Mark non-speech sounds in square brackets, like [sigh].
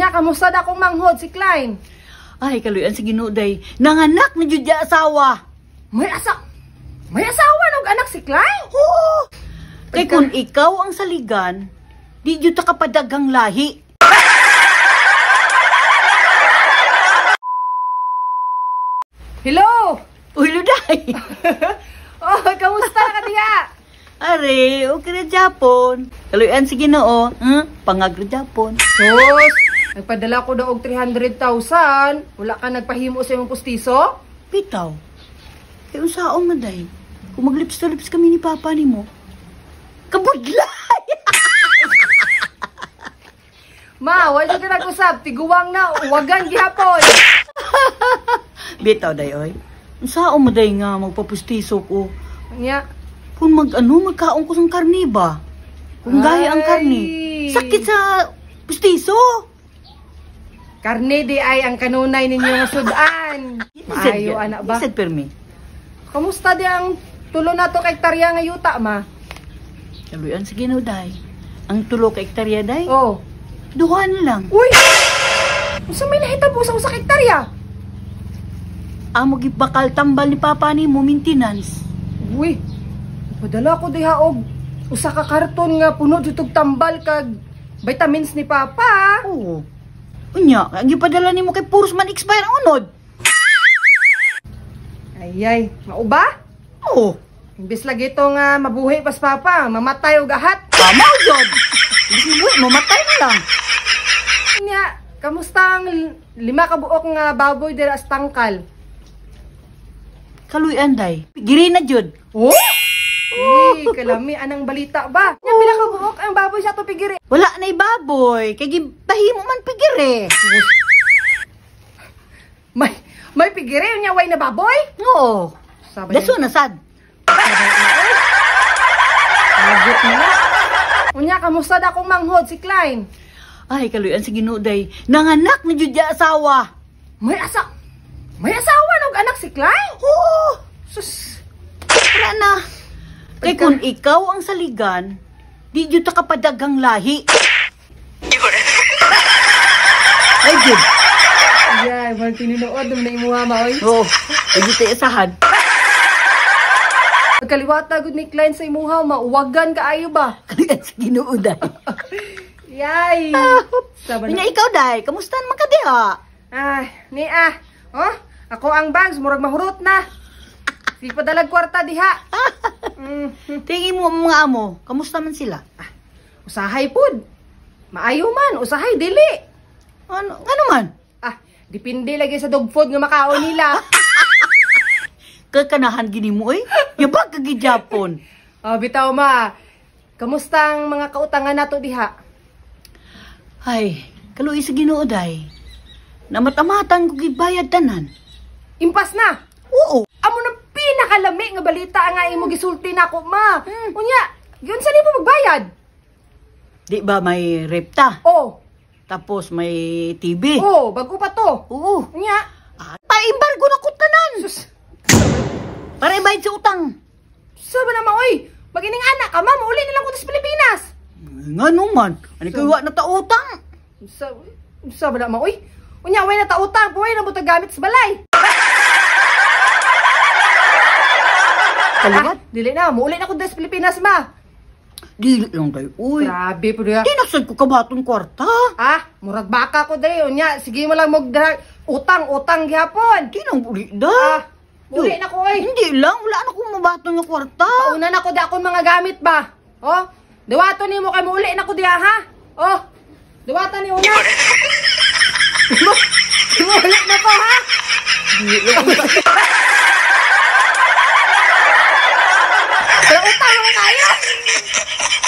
niya, kamusta na akong manghod si Klein? Ay, kaluyan si Ginuday. Nanganak ni jud asawa. May asa... May asawa ng anak si Klein? Oo. Kay kung ikaw ang saligan, di jud ta kapadaghang lahi. Hello! Uy, Luday! [laughs] oh, kamusta ka niya? Are, okay na Japon. Kaluyan si Ginoo, hmm? pangagro Japon. Sus! Nagpadala ko daw og 300,000. Wala ka nagpahimo sa imong pustiso? Bitaw. E unsaon man dahil. Kung maglips to lips kami ni Papa ni mo. Kabudlay! [laughs] Ma, wala ka nag-usap. Tiguwang na. Wagan gihapon. [laughs] Bitaw dayoy. Unsaon man dahil nga magpapustiso ko. Nya. Yeah. Kung mag-ano, magkaon ko sa karne ba? Kung gaya ang karne. Sakit sa pustiso. Karne di ay ang kanunay ninyong sudan. Ayo anak ba? Isad per me. Kamusta di ang tulo na to kaiktarya nga yuta ma? Kaluyan sige no day. Ang tulo kaiktarya day? Oo. Oh. Duhan lang. Uy! Usa may nahitabo sa usa kaiktarya? Amo gibakal tambal ni papa ni mo maintenance. Uy. Padala ko diha haog. usa ka karton nga puno jud tambal kag vitamins ni papa. Oo. Unya, kaya gipadala ni mo kay Purus man expire ang unod. Ayay, mauba? Oo. Imbis lagi itong uh, mabuhi pas papa, mamatay o gahat. Tama o yun. Imbis mamatay na lang. Unya, kamusta ang lima kabuok nga baboy dira sa tangkal? Kaluyan, day. Giri na, Jod. Oh! Uy, kalami, anang balita ba? Yan pila ang baboy sa to Wala na baboy, kay tahi mo man pigire. may may pigire niya way na baboy? Oo. Sabay. Daso na sad. Nagot na. Unya kamusta da akong manghod si Klein? Ay, kaluyan si Ginuday. Nanganak ni Judya asawa. May asa... May asawa ng anak si Klein? Oo. Sus. Wala na. Kay kung ikaw ang saligan, di jud ta kapadaghang lahi. [laughs] Ay, jud. Yeah, well, tinunood naman na imuha ma, oy. Oo. Ay, jud tayo sahan. Kaliwata gud ni client sa imuha, mauwagan ka ayo ba? [laughs] Kalian sa ginuuday. Yay! Ah, Saban. Nya ikaw dai, kamusta man ka diha? Ay, ni ah. Oh, ako ang bags murag mahurot na. Sige padalag kwarta diha. Ah. Mm. Tingin mo mga amo, kamusta man sila? Ah, usahay pod. Maayo man, usahay dili. Ano, ano man? Ah, dipindi lagi sa dog food nga makaon nila. [laughs] Kakanahan gini mo eh. Yabag kagi Japon. oh, [laughs] bitaw ma. Kamusta ang mga kautangan nato diha? Ay, kaluis sa Ginoo day. Namatamatang ko gibayad tanan. Impas na lami nga balita nga imo gisulti nako, ma. Mm. Unya, yun sa nimo magbayad? Di ba may repta? Oh. Tapos may TV. Oh, bago pa to. Oo. Unya. Ah, Paimbargo na ko tanan. Sus. Para ibayad sa utang. Sa ba naman, oy? Magining anak ka, ma'am. Uli nilang ko sa Pilipinas. Nga naman. Ano so, kayo na tautang? Sa, sa ba naman, oy? Unya, way na ta-utang. Buhay na mo gamit sa balay. Kaliwat. Ah, dili na. Muuli na ko sa Pilipinas ma. Dili lang day, uy. Grabe po niya. Di nasad ba kabatong kwarta. Ah, murag baka ko day. Unya, sige mo lang magdrag. Utang, utang gihapon. Di nang uli da. Ah, uli na ko, uy. Hindi lang, wala na kong mabatong na kwarta. Pauna na ko da akong mga gamit ba. Oh, diwato ni mo kay muli na ko diya, ha? Oh, diwata ni una. Muli [laughs] na ko, ha? Di lang. [laughs] 我来了。